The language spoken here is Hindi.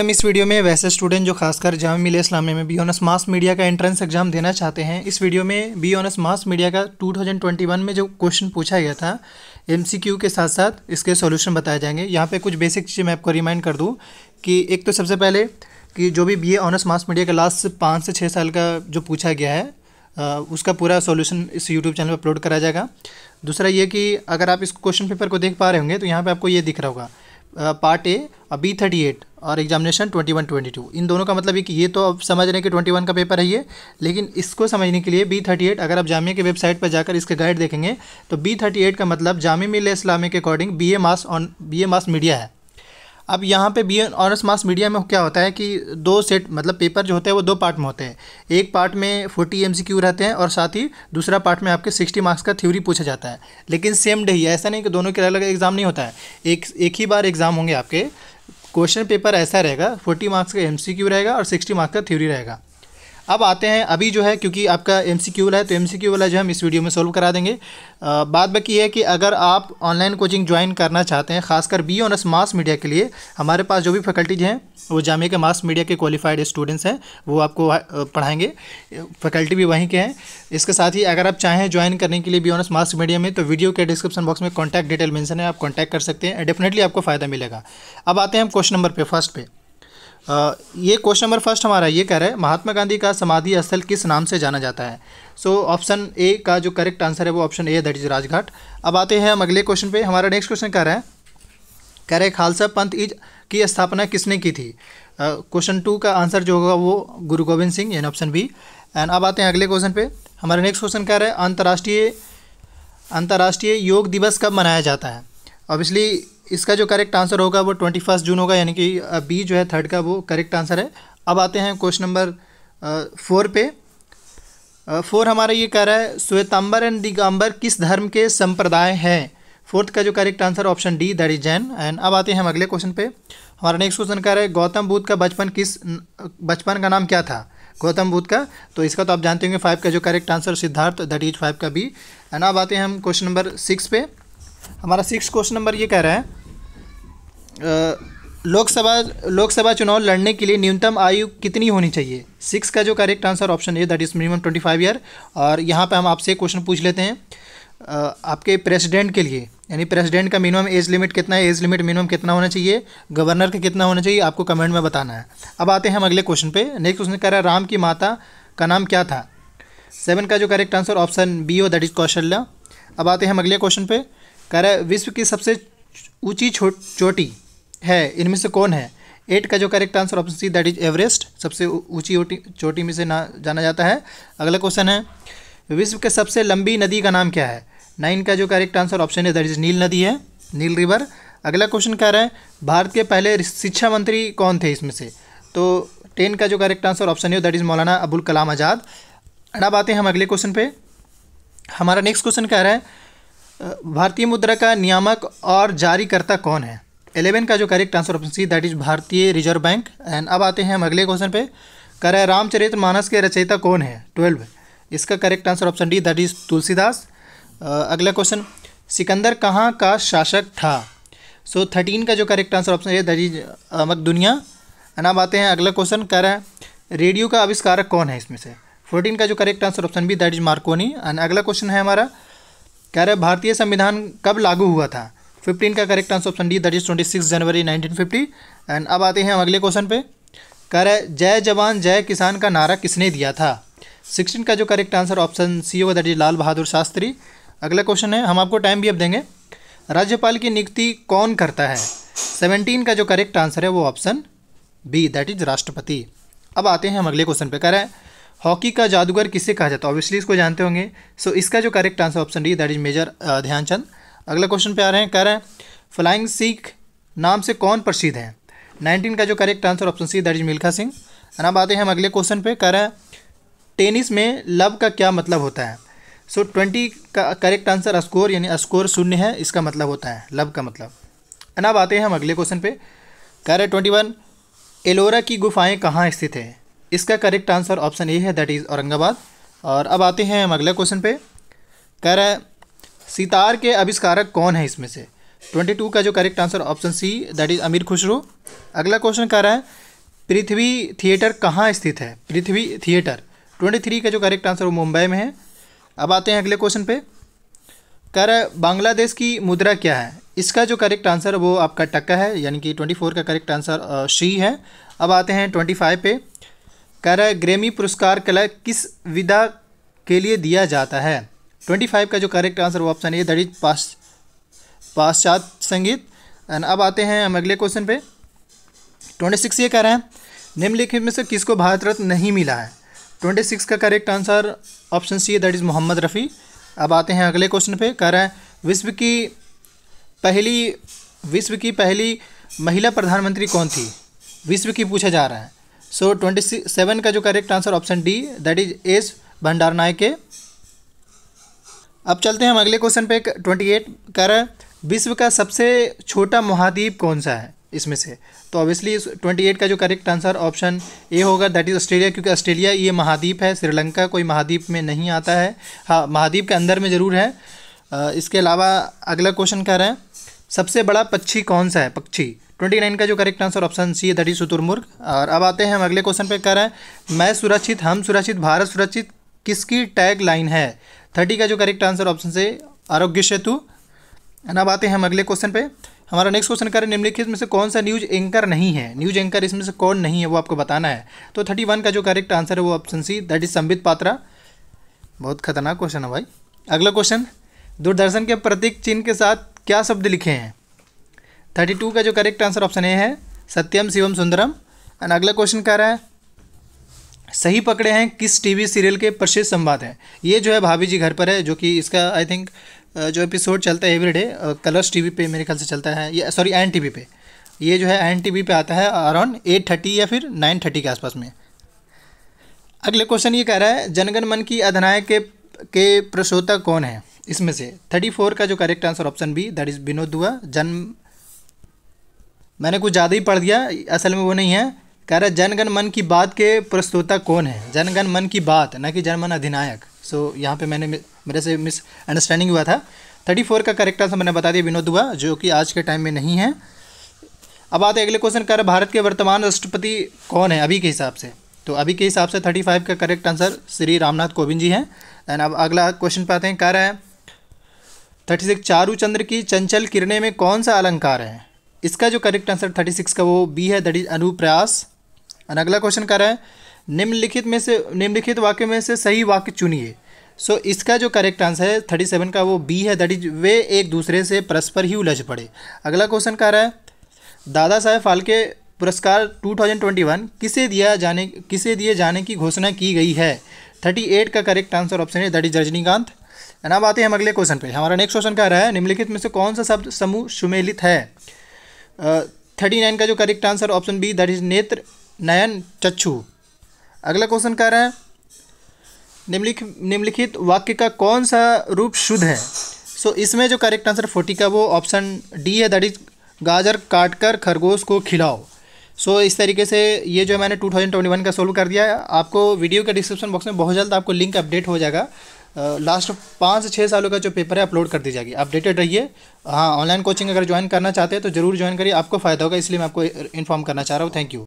हम इस वीडियो में वैसे स्टूडेंट जो खासकर जाम मिले इस्लामी में बी ऑनस मास मीडिया का एंट्रेंस एग्जाम देना चाहते हैं इस वीडियो में बी ऑनस मास मीडिया का 2021 में जो क्वेश्चन पूछा गया था एमसीक्यू के साथ साथ इसके सॉल्यूशन बताए जाएंगे यहाँ पे कुछ बेसिक चीज़ें मैं आपको रिमाइंड कर दूँ कि एक तो सबसे पहले कि जो भी बी एनर्स मास मीडिया का लास्ट पाँच से छः साल का जो पूछा गया है उसका पूरा सोल्यूशन इस यूट्यूब चैनल पर अपलोड करा जाएगा दूसरा ये कि अगर आप इस क्वेश्चन पेपर को देख पा रहे होंगे तो यहाँ पर आपको ये दिख रहा होगा पार्ट ए और बी थर्टी एट और examination twenty one twenty two इन दोनों का मतलब एक कि ये तो अब समझ रहे हैं कि ट्वेंटी वन का पेपर है ये लेकिन इसको समझने के लिए बी थर्टी एट अगर आप जामिया की वेबसाइट पर जाकर इसके गाइड देखेंगे तो बी थर्टी एट का मतलब जामिया मिल इस्लामी के according B A mass on B A mass media है अब यहाँ पे बी ऑनर्स मास मीडिया में क्या होता है कि दो सेट मतलब पेपर जो होते हैं वो दो पार्ट में होते हैं एक पार्ट में फोर्टी एम रहते हैं और साथ ही दूसरा पार्ट में आपके सिक्सटी मार्क्स का थ्योरी पूछा जाता है लेकिन सेम डे ही ऐसा नहीं कि दोनों के अलग अलग एग्ज़ाम नहीं होता है एक एक ही बार एग्ज़ाम होंगे आपके क्वेश्चन पेपर ऐसा रहेगा फोर्टी मार्क्स का एम रहेगा और सिक्सटी मार्क्स का थ्योरी रहेगा अब आते हैं अभी जो है क्योंकि आपका एम सी क्यू वाला है तो एम सी क्यू वाला जो हम इस वीडियो में सोल्व करा देंगे आ, बात बाकी है कि अगर आप ऑनलाइन कोचिंग ज्वाइन करना चाहते हैं खासकर बी ऑनर्स मास मीडिया के लिए हमारे पास जो भी फैकल्टीज हैं वो जामिया के मास मीडिया के क्वालिफाइड स्टूडेंट्स हैं वो आपको पढ़ाएंगे फैकल्टी भी वहीं के हैं इसके साथ ही अगर आप चाहें ज्वाइन करने के लिए बी ऑनर्स मास मीडिया में तो वीडियो के डिस्क्रिप्शन बॉक्स में कॉन्टैक्ट डिटेल मैंसन है आप कॉन्टैक्ट कर सकते हैं डेफिनेटली आपको फ़ायदा मिलेगा अब आते हैं हम क्वेश्चन नंबर पे फर्स्ट पे ये क्वेश्चन नंबर फर्स्ट हमारा ये कह रहा है महात्मा गांधी का समाधि स्थल किस नाम से जाना जाता है सो ऑप्शन ए का जो करेक्ट आंसर है वो ऑप्शन ए है दैट इज राजघाट अब आते हैं हम अगले क्वेश्चन पे हमारा नेक्स्ट क्वेश्चन कह रहे हैं कह रहे खालसा पंथ इज की स्थापना किसने की थी क्वेश्चन uh, टू का आंसर जो होगा वो गुरु गोविंद सिंह यानी ऑप्शन बी एंड अब आते हैं अगले क्वेश्चन पे हमारा नेक्स्ट क्वेश्चन कह रहा है अंतर्राष्ट्रीय अंतर्राष्ट्रीय योग दिवस कब मनाया जाता है ऑब्वियसली इसका जो करेक्ट आंसर होगा वो ट्वेंटी फर्स्ट जून होगा यानी कि बी जो है थर्ड का वो करेक्ट आंसर है अब आते हैं क्वेश्चन नंबर फोर पे फोर हमारा ये कह रहा है श्वेतांबर एंड दिगंबर किस धर्म के संप्रदाय हैं फोर्थ का जो correct answer option D that is Jain and अब आते हैं हम अगले क्वेश्चन पे हमारा नेक्स्ट क्वेश्चन कह रहा है गौतम बुद्ध का बचपन किस बचपन का नाम क्या था गौतम बुद्ध का तो इसका तो आप जानते होंगे फाइव का जो correct answer Siddhartha that is five का बी एंड अब आते हैं हम क्वेश्चन नंबर सिक्स पे हमारा सिक्स क्वेश्चन नंबर ये कह रहा है लोकसभा लोकसभा चुनाव लड़ने के लिए न्यूनतम आयु कितनी होनी चाहिए सिक्स का जो करेक्ट आंसर ऑप्शन है that is minimum twenty five year और यहाँ पे हम आपसे एक क्वेश्चन पूछ लेते हैं आपके प्रेसिडेंट के लिए यानी प्रेसिडेंट का मिनिमम एज लिमिट कितना है एज लिमिट मिनिमम कितना होना चाहिए गवर्नर का कितना होना चाहिए आपको कमेंट में बताना है अब आते हैं हम अगले क्वेश्चन पे नेक्स्ट क्वेश्चन कह रहा है राम की माता का नाम क्या था सेवन का जो करेक्ट आंसर ऑप्शन बी हो दैट इज कौशल्या अब आते हैं हम अगले क्वेश्चन पे कह रहा है विश्व की सबसे ऊँची चोटी है इनमें से कौन है एट का जो correct answer option C that is Everest सबसे ऊंची चोटी में से ना जाना जाता है अगला क्वेश्चन है विश्व के सबसे लंबी नदी का नाम क्या है नाइन का जो करेक्ट आंसर ऑप्शन है दैट इज नील नदी है नील रिवर अगला क्वेश्चन कह रहा है भारत के पहले शिक्षा मंत्री कौन थे इसमें से तो टेन का जो करेक्ट आंसर ऑप्शन है दैट इज़ मौलाना अबुल कलाम आज़ाद अब आते हैं हम अगले क्वेश्चन पे हमारा नेक्स्ट क्वेश्चन कह रहा है भारतीय मुद्रा का नियामक और जारीकर्ता कौन है एलेवन का जो correct answer option C that is Bharatiya Reserve Bank and अब आते हैं हम अगले क्वेश्चन पे कर रहे रामचरित्र मानस के रचयिता कौन है ट्वेल्व इसका correct answer option D that is Tulsidas अगला क्वेश्चन सिकंदर कहाँ का शासक था सो so, थर्टीन का जो करेक्ट आंसर ऑप्शन है दैट इज अहमद दुनिया एंड अब आते हैं अगला क्वेश्चन कर है रेडियो का आविष्कारक कौन है इसमें से फोर्टीन का जो correct answer option B that is Marconi and अगला क्वेश्चन है हमारा कह रहे भारतीय संविधान कब लागू हुआ था फिफ्टीन का correct answer option D that is twenty six January nineteen fifty and अब आते हैं हम अगले क्वेश्चन पे कह रहे जय जवान जय किसान का नारा किसने दिया था सिक्सटीन का जो करेक्ट आंसर ऑप्शन सी होगा दैट इज लाल बहादुर शास्त्री अगला क्वेश्चन है हम आपको टाइम भी अब देंगे राज्यपाल की नियुक्ति कौन करता है सेवनटीन का जो करेक्ट आंसर है वो ऑप्शन बी दैट इज राष्ट्रपति अब आते हैं हम अगले क्वेश्चन पे कह रहे हैं हॉकी का जादूगर किसे कहा जाता है ऑब्वियसली इसको जानते होंगे सो so, इसका जो correct answer option D that is Major Dhyanchand अगला क्वेश्चन पे आ रहे हैं कह रहे हैं फ्लाइंग सिख नाम से कौन प्रसिद्ध हैं नाइनटीन का जो correct answer option C that is Milkha Singh और आते हैं हम अगले क्वेश्चन पे कह रहे हैं टेनिस में लव का क्या मतलब होता है सो so, ट्वेंटी का करेक्ट आंसर स्कोर यानी स्कोर शून्य है इसका मतलब होता है लव का मतलब एंड आते हैं हम अगले क्वेश्चन पे कह रहे ट्वेंटी वन एलोरा की गुफाएं कहाँ स्थित है इसका करेक्ट आंसर ऑप्शन ए है दैट इज़ औरंगाबाद और अब आते हैं हम अगले क्वेश्चन पे कह रहे सितार के आविष्कारक कौन है इसमें से ट्वेंटी टू का जो correct answer option C that is Amir Khusrau अगला क्वेश्चन कह रहा है पृथ्वी थिएटर कहाँ स्थित है पृथ्वी थिएटर ट्वेंटी थ्री का जो करेक्ट आंसर वो मुंबई में है अब आते हैं अगले क्वेश्चन पे कह रहा है बांग्लादेश की मुद्रा क्या है इसका जो करेक्ट आंसर वो आपका टक्का है यानी कि ट्वेंटी फोर का करेक्ट आंसर शी है अब आते हैं ट्वेंटी फाइव पे कह रहा है ग्रेमी पुरस्कार कला किस विधा के लिए दिया जाता है ट्वेंटी फाइव का जो करेक्ट आंसर वो ऑप्शन ए दैट इज पाश पाश्चात्य संगीत एंड अब आते हैं हम अगले क्वेश्चन पे ट्वेंटी सिक्स ये कह रहे हैं निम्नलिखित में से किसको भारत रत्न नहीं मिला है ट्वेंटी सिक्स का correct answer option C that is Mohammad Rafi अब आते हैं अगले क्वेश्चन पे कह रहे हैं विश्व की पहली विश्व की पहली महिला प्रधानमंत्री कौन थी विश्व की पूछा जा रहा है सो ट्वेंटी सेवन का जो correct answer option D that is S Bandaranaike अब चलते हैं हम अगले क्वेश्चन पे ट्वेंटी एट कह विश्व का सबसे छोटा महाद्वीप कौन सा है इसमें से तो ऑब्वियसली ट्वेंटी एट का जो करेक्ट आंसर ऑप्शन ए होगा दैट इज़ ऑस्ट्रेलिया क्योंकि ऑस्ट्रेलिया ये महाद्वीप है श्रीलंका कोई महाद्वीप में नहीं आता है हाँ महाद्वीप के अंदर में ज़रूर है इसके अलावा अगला क्वेश्चन कह रहे हैं सबसे बड़ा पक्षी कौन सा है पक्षी ट्वेंटी नाइन का जो करेक्ट आंसर ऑप्शन सी है दैट इज शुतुरमुर्ग और अब आते हैं हम अगले क्वेश्चन पे कह रहे हैं मैं सुरक्षित हम सुरक्षित भारत सुरक्षित किसकी टैग लाइन है थर्टी का जो करेक्ट आंसर ऑप्शन से आरोग्य सेतु है अब आते हैं हम अगले क्वेश्चन पे हमारा नेक्स्ट क्वेश्चन करें निम्नलिखित में से कौन सा न्यूज एंकर नहीं है न्यूज एंकर इसमें से कौन नहीं है वो आपको बताना है तो थर्टी वन का जो करेक्ट आंसर है वो option C that is Sambit Patra बहुत खतरनाक क्वेश्चन है भाई अगला क्वेश्चन दूरदर्शन के प्रतीक चिन्ह के साथ क्या शब्द लिखे हैं थर्टी टू का जो करेक्ट आंसर ऑप्शन ए है सत्यम शिवम सुंदरम एंड अगला क्वेश्चन कह रहा है सही पकड़े हैं किस टीवी सीरियल के प्रसिद्ध संवाद हैं ये जो है भाभी जी घर पर है जो कि इसका आई थिंक जो एपिसोड चलता है एवरीडे कलर्स टीवी पे मेरे ख्याल से चलता है ये सॉरी एन टीवी पे ये जो है एन टीवी पे आता है अराउंड एट थर्टी या फिर नाइन थर्टी के आसपास में अगले क्वेश्चन ये कह रहा है जनगण मन की अधिनायक के के प्रसोता कौन है इसमें से थर्टी फोर का जो correct answer option B that is Vinod Dua जन्म मैंने कुछ ज़्यादा ही पढ़ दिया असल में वो नहीं है कह रहा है जनगण मन की बात के प्रस्तुता कौन है जनगण मन की बात ना कि जनमन अधिनायक सो so, यहाँ पे मैंने मेरे से मिस अंडरस्टैंडिंग हुआ था थर्टी फोर का करेक्ट आंसर मैंने बता दिया विनोद हुआ जो कि आज के टाइम में नहीं है अब आते अगले क्वेश्चन कह रहे भारत के वर्तमान राष्ट्रपति कौन है अभी के हिसाब से तो अभी के हिसाब से थर्टी फाइव का करेक्ट आंसर श्री रामनाथ कोविंद जी हैं एंड अब अगला क्वेश्चन पे आते हैं कह रहे हैं थर्टी सिक्स चारू चंद्र की चंचल किरणें में कौन सा अलंकार है इसका जो करेक्ट आंसर थर्टी सिक्स का वो बी है दट इज अनुप्रयास और अगला क्वेश्चन कह रहा है निम्नलिखित में से निम्नलिखित वाक्य में से सही वाक्य चुनिए सो so, इसका जो करेक्ट आंसर है थर्टी सेवन का वो बी है दैट इज वे एक दूसरे से परस्पर ही उलझ पड़े अगला क्वेश्चन कह रहा है दादा साहेब फाल्के पुरस्कार 2021 किसे दिया जाने किसे दिए जाने की घोषणा की गई है 38 का करेक्ट आंसर ऑप्शन है दैट इज रजनीकांत एंड अब आते हैं हम अगले क्वेश्चन पे हमारा नेक्स्ट क्वेश्चन कह रहा है निम्नलिखित में से कौन सा शब्द समूह सुमेलित है थर्टी uh, नाइन का जो correct answer option B that is नेत्र नयन चच्छू अगला क्वेश्चन कह रहे हैं निम्नलिख निम्नलिखित वाक्य का कौन सा रूप शुद्ध है सो so, इसमें जो करेक्ट आंसर फोर्टी का वो ऑप्शन डी है दैट इज गाजर काट कर खरगोश को खिलाओ सो so, इस तरीके से ये जो मैंने 2021 का सोल्व कर दिया है आपको वीडियो के डिस्क्रिप्शन बॉक्स में बहुत जल्द आपको लिंक अपडेट हो जाएगा लास्ट पाँच से छः सालों का जो पेपर है अपलोड कर दी जाएगी अपडेटेड रहिए हाँ ऑनलाइन कोचिंग अगर ज्वाइन करना चाहते हैं तो ज़रूर ज्वाइन करिए आपको फ़ायदा होगा इसलिए मैं आपको इन्फॉर्म करना चाह रहा हूँ थैंक यू